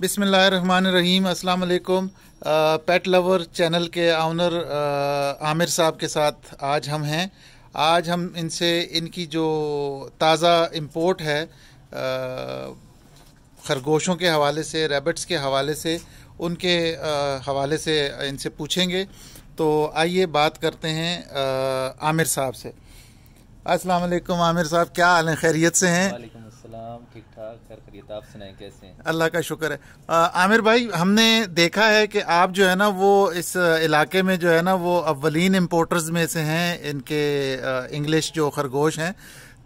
बिसमीम अल्लाम pet lover channel के आउनर आमिर साहब के साथ आज हम हैं आज हम इनसे इनकी जो ताज़ा इम्पोर्ट है खरगोशों के हवाले से रैबिट्स के हवाले से उनके हवाले से इनसे पूछेंगे तो आइए बात करते हैं आमिर साहब से अस्सलाम वालेकुम आमिर साहब क्या हाल हैं खैरियत से हैं सलाम ठीक ठाक खैर तो आप सुनाएं कैसे हैं अल्लाह का शुक्र है आमिर भाई हमने देखा है कि आप जो है ना वो इस इलाके में जो है ना वो अवलिन इम्पोर्टर्स में से हैं इनके इंग्लिश जो खरगोश हैं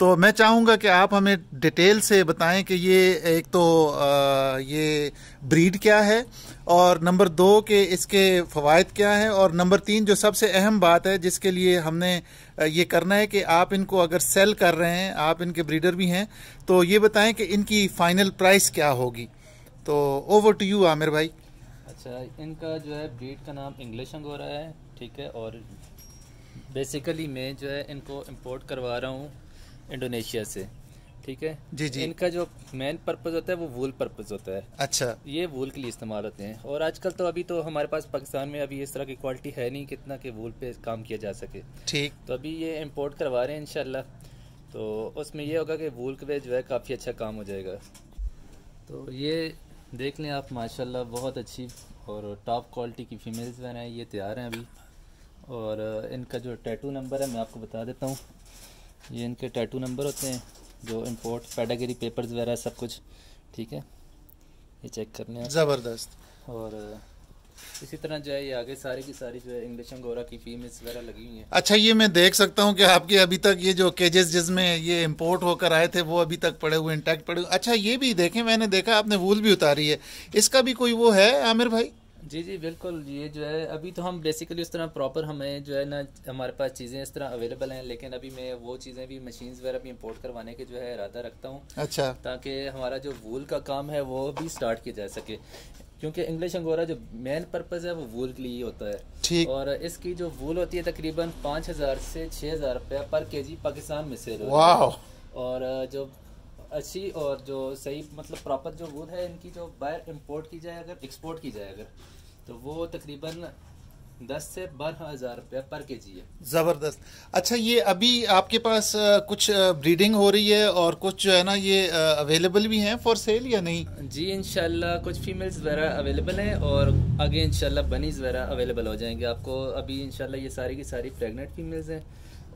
तो मैं चाहूँगा कि आप हमें डिटेल से बताएं कि ये एक तो आ, ये ब्रीड क्या है और नंबर दो के इसके फ़वाद क्या हैं और नंबर तीन जो सबसे अहम बात है जिसके लिए हमने ये करना है कि आप इनको अगर सेल कर रहे हैं आप इनके ब्रीडर भी हैं तो ये बताएं कि इनकी फाइनल प्राइस क्या होगी तो ओवर टू यू आमिर भाई अच्छा इनका जो है ब्रीड का नाम इंग्लिश अंगोरा है ठीक है और बेसिकली मैं जो है इनको इम्पोर्ट करवा रहा हूँ इंडोनेशिया से ठीक है जी जी इनका जो मेन पर्पज होता है वो वूल पर्पज होता है अच्छा ये वूल के लिए इस्तेमाल होते हैं और आजकल तो अभी तो हमारे पास पाकिस्तान में अभी इस तरह की क्वालिटी है नहीं कितना कि वूल पे काम किया जा सके ठीक तो अभी ये इम्पोर्ट करवा रहे हैं इनशाला तो उसमें यह होगा कि वूल के जो है काफ़ी अच्छा काम हो जाएगा तो ये देख लें आप माशाला बहुत अच्छी और टॉप क्वालिटी की फ़ीमेल्स वैन हैं ये तैयार हैं अभी और इनका जो टैटू नंबर है मैं आपको बता देता हूँ ये इनके टैटू नंबर होते हैं जो इम्पोर्ट पैडागिरी पेपर्स वगैरह सब कुछ ठीक है ये चेक करने ज़बरदस्त और इसी तरह जो है ये आगे सारी की सारी जो है इंग्लिश अंगोरा की फीमेल्स वगैरह लगी हुई है अच्छा ये मैं देख सकता हूँ कि आपके अभी तक ये जो केजेस जिसमें ये इम्पोर्ट होकर आए थे वो अभी तक पड़े हुए इंटैक्ट पड़े हुए अच्छा ये भी देखें मैंने देखा आपने वूल भी उतारी है इसका भी कोई वो है आमिर भाई जी जी बिल्कुल ये जो है अभी तो हम बेसिकली उस तरह प्रॉपर हमें जो है ना हमारे पास चीज़ें इस तरह अवेलेबल हैं लेकिन अभी मैं वो चीज़ें भी मशीन्स वगैरह भी इंपोर्ट करवाने के जो है इरादा रखता हूँ अच्छा ताकि हमारा जो वूल का काम है वो भी स्टार्ट किया जा सके क्योंकि इंग्लिश अंगोरा जो मेन पर्पज़ है वो वूल के लिए होता है ठीक और इसकी जो वूल होती है तकरीबन पाँच हज़ार से छः हज़ार रुपया पर के जी पाकिस्तान में से और जो अच्छी और जो सही मतलब प्रॉपर जो वुड है इनकी जो बाहर इम्पोर्ट की जाए अगर एक्सपोर्ट की जाए अगर तो वो तकरीबन दस से बारह हजार रुपये पर के जी है ज़बरदस्त अच्छा ये अभी आपके पास कुछ ब्रीडिंग हो रही है और कुछ जो है ना ये अवेलेबल भी हैं फॉर सेल या नहीं जी इनशाला कुछ फीमेल्स वगैरह अवेलेबल हैं और आगे इनशाला बनीज वगैरह अवेलेबल हो जाएंगे आपको अभी इनशाला ये सारी की सारी प्रेगनेंट फीमेल्स हैं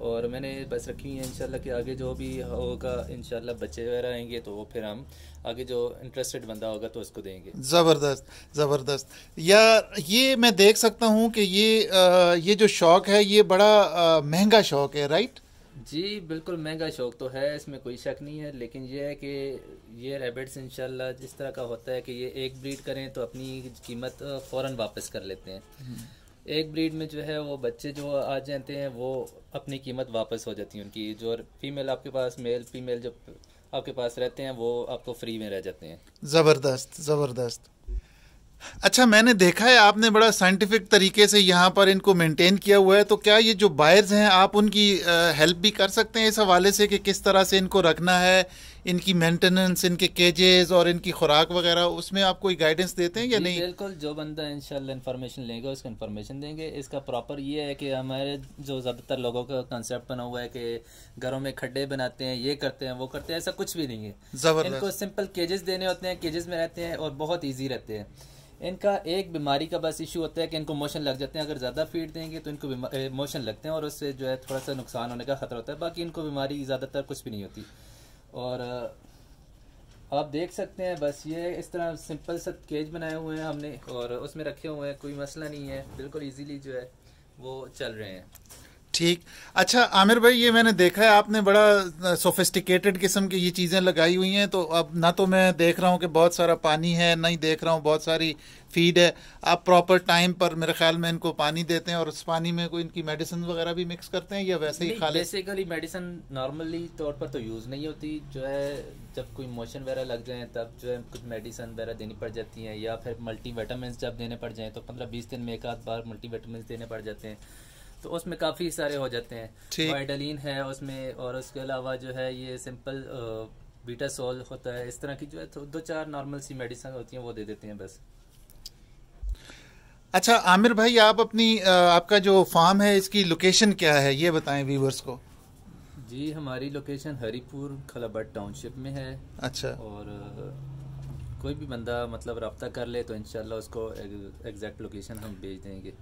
और मैंने बस रखी हुई है इंशाल्लाह कि आगे जो भी होगा इंशाल्लाह बच्चे वगैरह आएंगे तो वो फिर हम आगे जो इंटरेस्टेड बंदा होगा तो उसको देंगे ज़बरदस्त ज़बरदस्त यार ये मैं देख सकता हूँ कि ये आ, ये जो शौक़ है ये बड़ा आ, महंगा शौक़ है राइट जी बिल्कुल महंगा शौक तो है इसमें कोई शक नहीं है लेकिन ये है कि ये रेबिट्स इंशाल्लाह जिस तरह का होता है कि ये एक ब्रीड करें तो अपनी कीमत फ़ौर वापस कर लेते हैं हम्म। एक ब्रीड में जो है वो बच्चे जो आ जाते हैं वो अपनी कीमत वापस हो जाती है उनकी जो फीमेल आपके पास मेल फीमेल जो आपके पास रहते हैं वो आपको फ्री में रह जाते हैं ज़बरदस्त ज़बरदस्त अच्छा मैंने देखा है आपने बड़ा साइंटिफिक तरीके से यहाँ पर इनको मेंटेन किया हुआ है तो क्या ये जो बायर्स हैं आप उनकी हेल्प भी कर सकते हैं इस हवाले से कि किस तरह से इनको रखना है इनकी मेंटेनेंस इनके केजेस और इनकी खुराक वगैरह उसमें आप कोई गाइडेंस देते हैं या नहीं बिल्कुल जो बंदा इंशाल्लाह इन्फॉर्मेशन लेगा उसको इन्फॉर्मेशन देंगे इसका प्रॉपर ये है कि हमारे जो ज़्यादातर लोगों का कंसेप्ट बना हुआ है कि घरों में खड्डे बनाते हैं ये करते हैं वो करते हैं ऐसा कुछ भी नहीं है इनको सिंपल केजेस देने होते हैं केजेस में रहते हैं और बहुत ईजी रहते हैं इनका एक बीमारी का बस इशू होता है कि इनको मोशन लग जाते हैं अगर ज़्यादा फीड देंगे तो इनको मोशन लगते हैं और उससे जो है थोड़ा सा नुकसान होने का खतरा होता है बाकी इनको बीमारी ज़्यादातर कुछ भी नहीं होती और आप देख सकते हैं बस ये इस तरह सिंपल सा केज बनाए हुए हैं हमने और उसमें रखे हुए हैं कोई मसला नहीं है बिल्कुल इजीली जो है वो चल रहे हैं ठीक अच्छा आमिर भाई ये मैंने देखा है आपने बड़ा सोफिस्टिकेटेड किस्म की ये चीज़ें लगाई हुई हैं तो अब ना तो मैं देख रहा हूँ कि बहुत सारा पानी है ना ही देख रहा हूँ बहुत सारी फीड है आप प्रॉपर टाइम पर मेरे ख्याल में इनको पानी देते हैं और उस पानी में कोई इनकी मेडिसिन वगैरह भी मिक्स करते हैं या वैसे ही खाली बेसिकली मेडिसिन नॉर्मली तौर पर तो यूज़ नहीं होती जो है जब कोई मोशन वगैरह लग जाए तब जो है कुछ मेडिसिन वगैरह देनी पड़ जाती हैं या फिर मल्टी जब देने पड़ जाएँ तो पंद्रह बीस दिन में एक आध बार मल्टी देने पड़ जाते हैं तो उसमें काफ़ी सारे हो जाते हैं वाइडलिन है उसमें और उसके अलावा जो है ये सिंपल बीटा सोल होता है इस तरह की जो है तो दो चार नॉर्मल सी मेडिसिन होती हैं वो दे देते हैं बस अच्छा आमिर भाई आप अपनी आपका जो फार्म है इसकी लोकेशन क्या है ये बताएं व्यूवर्स को जी हमारी लोकेशन हरिपुर खलाबट टाउनशिप में है अच्छा और कोई भी बंदा मतलब रब्ता कर ले तो इन उसको एग्जैक्ट लोकेशन हम भेज देंगे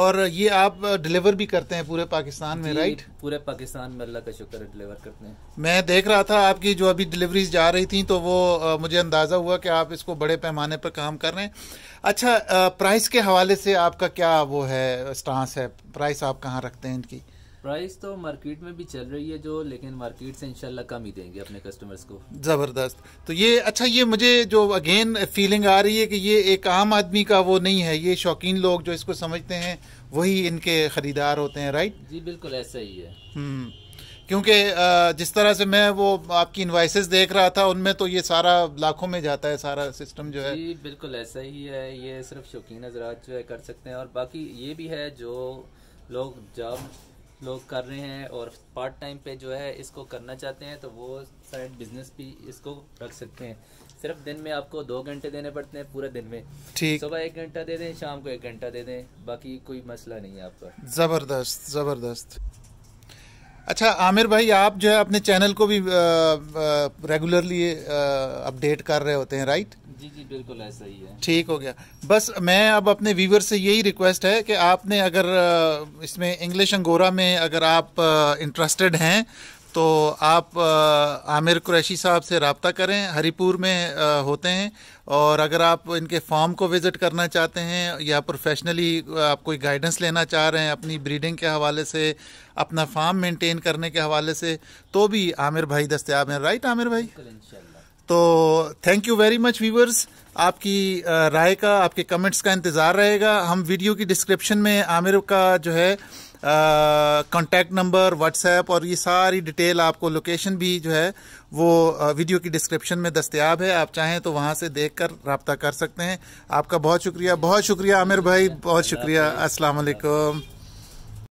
और ये आप डिलीवर भी करते हैं पूरे पाकिस्तान में राइट पूरे पाकिस्तान में अल्लाह का शुक्र है डिलीवर करते हैं मैं देख रहा था आपकी जो अभी डिलीवरीज जा रही थी तो वो मुझे अंदाज़ा हुआ कि आप इसको बड़े पैमाने पर काम कर रहे हैं अच्छा प्राइस के हवाले से आपका क्या वो है स्टांस है प्राइस आप कहाँ रखते हैं इनकी प्राइस तो मार्केट में भी चल रही है जो लेकिन मार्केट से इंशाल्लाह कम ही देंगे अपने कस्टमर्स को ज़बरदस्त तो ये अच्छा ये मुझे जो अगेन फीलिंग आ रही है कि ये एक आम आदमी का वो नहीं है ये शौकीन लोग जो इसको समझते हैं वही इनके ख़रीदार होते हैं राइट जी बिल्कुल ऐसा ही है हम्म। क्योंकि जिस तरह से मैं वो आपकी इन्वाइसेस देख रहा था उनमें तो ये सारा लाखों में जाता है सारा सिस्टम जो है जी बिल्कुल ऐसा ही है ये सिर्फ शौकीन हजरात जो है कर सकते हैं और बाकी ये भी है जो लोग जॉब लोग कर रहे हैं और पार्ट टाइम पे जो है इसको करना चाहते हैं तो वो साइड बिजनेस भी इसको रख सकते हैं सिर्फ दिन में आपको दो घंटे देने पड़ते हैं पूरे दिन में ठीक सुबह एक घंटा दे दें शाम को एक घंटा दे दें बाकी कोई मसला नहीं है आपका ज़बरदस्त ज़बरदस्त अच्छा आमिर भाई आप जो है अपने चैनल को भी रेगुलरली अपडेट कर रहे होते हैं राइट जी जी बिल्कुल ऐसा ही है ठीक हो गया बस मैं अब अपने व्यूवर से यही रिक्वेस्ट है कि आपने अगर इसमें इंग्लिश अंगोरा में अगर आप इंटरेस्टेड हैं तो आप आमिर कुरैशी साहब से रबता करें हरीपुर में होते हैं और अगर आप इनके फॉर्म को विज़िट करना चाहते हैं या प्रोफेशनली आप कोई गाइडेंस लेना चाह रहे हैं अपनी ब्रीडिंग के हवाले से अपना फार्म मेंटेन करने के हवाले से तो भी आमिर भाई दस्तियाब हैं राइट आमिर भाई तो thank you very much viewers आपकी राय का आपके कमेंट्स का इंतज़ार रहेगा हम वीडियो की डिस्क्रिप्शन में आमिर का जो है कॉन्टैक्ट नंबर व्हाट्सएप और ये सारी डिटेल आपको लोकेशन भी जो है वो वीडियो की डिस्क्रिप्शन में दस्तियाब है आप चाहें तो वहाँ से देख कर रबता कर सकते हैं आपका बहुत शुक्रिया बहुत शुक्रिया आमिर भाई बहुत शुक्रिया असलकम